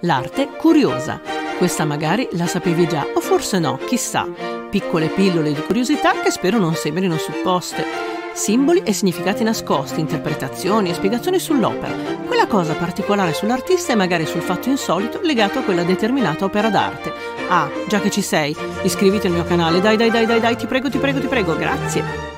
L'arte curiosa. Questa magari la sapevi già, o forse no, chissà. Piccole pillole di curiosità che spero non sembrino supposte. Simboli e significati nascosti, interpretazioni e spiegazioni sull'opera. Quella cosa particolare sull'artista e magari sul fatto insolito legato a quella determinata opera d'arte. Ah, già che ci sei, iscriviti al mio canale, dai dai dai dai dai, ti prego, ti prego, ti prego, grazie.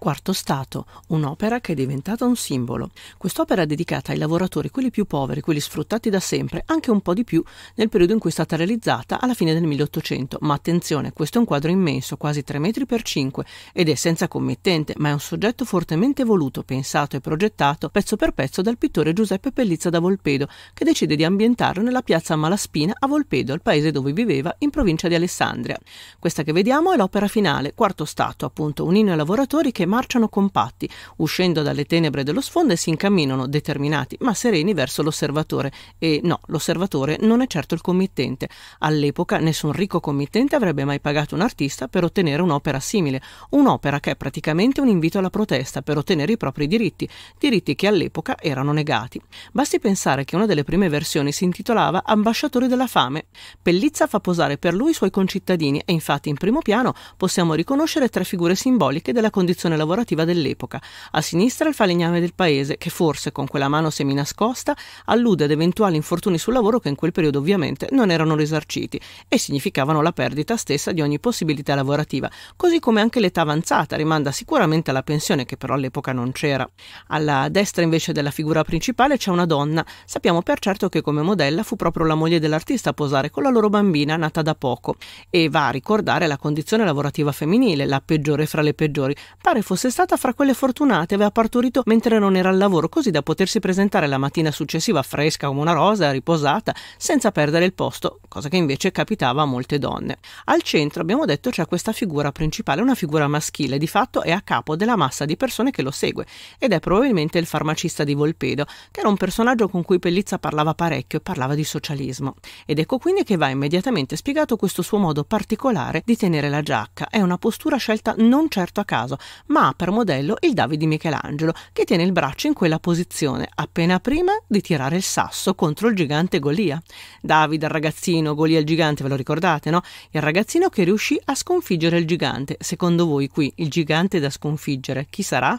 Quarto Stato, un'opera che è diventata un simbolo. Quest'opera è dedicata ai lavoratori, quelli più poveri, quelli sfruttati da sempre, anche un po' di più nel periodo in cui è stata realizzata alla fine del 1800. Ma attenzione, questo è un quadro immenso, quasi 3 metri per 5, ed è senza committente, ma è un soggetto fortemente voluto, pensato e progettato pezzo per pezzo dal pittore Giuseppe Pellizza da Volpedo, che decide di ambientarlo nella piazza Malaspina a Volpedo, il paese dove viveva, in provincia di Alessandria. Questa che vediamo è l'opera finale, Quarto Stato, appunto un inno ai lavoratori che marciano compatti, uscendo dalle tenebre dello sfondo e si incamminano determinati ma sereni verso l'osservatore. E no, l'osservatore non è certo il committente. All'epoca nessun ricco committente avrebbe mai pagato un artista per ottenere un'opera simile, un'opera che è praticamente un invito alla protesta per ottenere i propri diritti, diritti che all'epoca erano negati. Basti pensare che una delle prime versioni si intitolava Ambasciatore della fame. Pellizza fa posare per lui i suoi concittadini e infatti in primo piano possiamo riconoscere tre figure simboliche della condizione lavorativa dell'epoca, a sinistra il falegname del paese, che forse con quella mano seminascosta allude ad eventuali infortuni sul lavoro che in quel periodo ovviamente non erano risarciti e significavano la perdita stessa di ogni possibilità lavorativa, così come anche l'età avanzata rimanda sicuramente alla pensione che però all'epoca non c'era. Alla destra invece della figura principale c'è una donna, sappiamo per certo che come modella fu proprio la moglie dell'artista a posare con la loro bambina nata da poco e va a ricordare la condizione lavorativa femminile, la peggiore fra le peggiori, pare fosse stata fra quelle fortunate, aveva partorito mentre non era al lavoro, così da potersi presentare la mattina successiva fresca come una rosa, riposata, senza perdere il posto, cosa che invece capitava a molte donne. Al centro, abbiamo detto, c'è questa figura principale, una figura maschile, di fatto è a capo della massa di persone che lo segue ed è probabilmente il farmacista di Volpedo, che era un personaggio con cui Pellizza parlava parecchio e parlava di socialismo. Ed ecco quindi che va immediatamente spiegato questo suo modo particolare di tenere la giacca. È una postura scelta non certo a caso, ma ma ha per modello il Davide Michelangelo, che tiene il braccio in quella posizione appena prima di tirare il sasso contro il gigante Golia. Davide il ragazzino, Golia il gigante, ve lo ricordate, no? Il ragazzino che riuscì a sconfiggere il gigante. Secondo voi qui il gigante da sconfiggere chi sarà?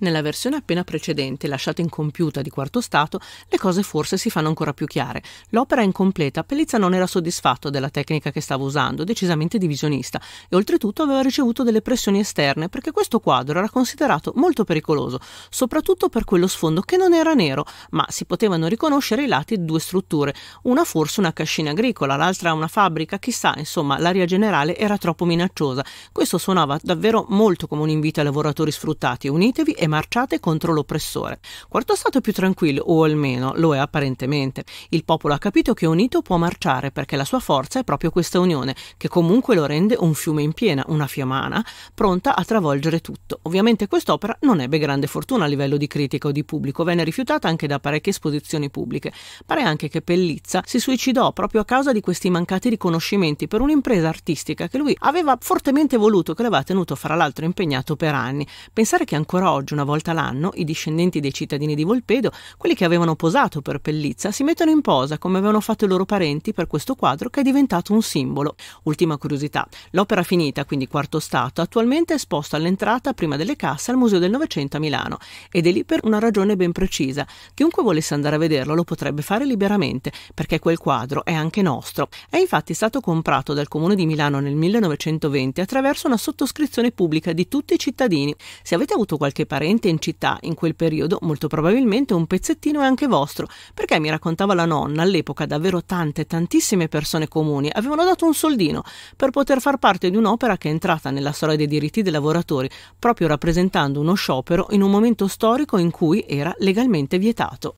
Nella versione appena precedente, lasciata incompiuta di quarto stato, le cose forse si fanno ancora più chiare. L'opera è incompleta, Pellizza non era soddisfatto della tecnica che stava usando, decisamente divisionista, e oltretutto aveva ricevuto delle pressioni esterne perché questo quadro era considerato molto pericoloso, soprattutto per quello sfondo che non era nero, ma si potevano riconoscere i lati di due strutture, una forse una cascina agricola, l'altra una fabbrica, chissà, insomma, l'aria generale era troppo minacciosa. Questo suonava davvero molto come un invito ai lavoratori sfruttati, unitevi e marciate contro l'oppressore. Quarto Stato è più tranquillo, o almeno lo è apparentemente. Il popolo ha capito che unito può marciare perché la sua forza è proprio questa unione, che comunque lo rende un fiume in piena, una fiamana, pronta a travolgere tutto. Ovviamente quest'opera non ebbe grande fortuna a livello di critica o di pubblico, venne rifiutata anche da parecchie esposizioni pubbliche. Pare anche che Pellizza si suicidò proprio a causa di questi mancati riconoscimenti per un'impresa artistica che lui aveva fortemente voluto, che l'aveva tenuto fra l'altro impegnato per anni. Pensare che ancora oggi una una volta l'anno, i discendenti dei cittadini di Volpedo, quelli che avevano posato per Pellizza, si mettono in posa come avevano fatto i loro parenti per questo quadro che è diventato un simbolo. Ultima curiosità, l'opera finita, quindi quarto stato, attualmente è esposta all'entrata prima delle casse al Museo del Novecento a Milano ed è lì per una ragione ben precisa. Chiunque volesse andare a vederlo lo potrebbe fare liberamente perché quel quadro è anche nostro. È infatti stato comprato dal Comune di Milano nel 1920 attraverso una sottoscrizione pubblica di tutti i cittadini. Se avete avuto qualche parente sicuramente in città in quel periodo, molto probabilmente un pezzettino è anche vostro, perché mi raccontava la nonna, all'epoca davvero tante, tantissime persone comuni avevano dato un soldino per poter far parte di un'opera che è entrata nella storia dei diritti dei lavoratori, proprio rappresentando uno sciopero in un momento storico in cui era legalmente vietato.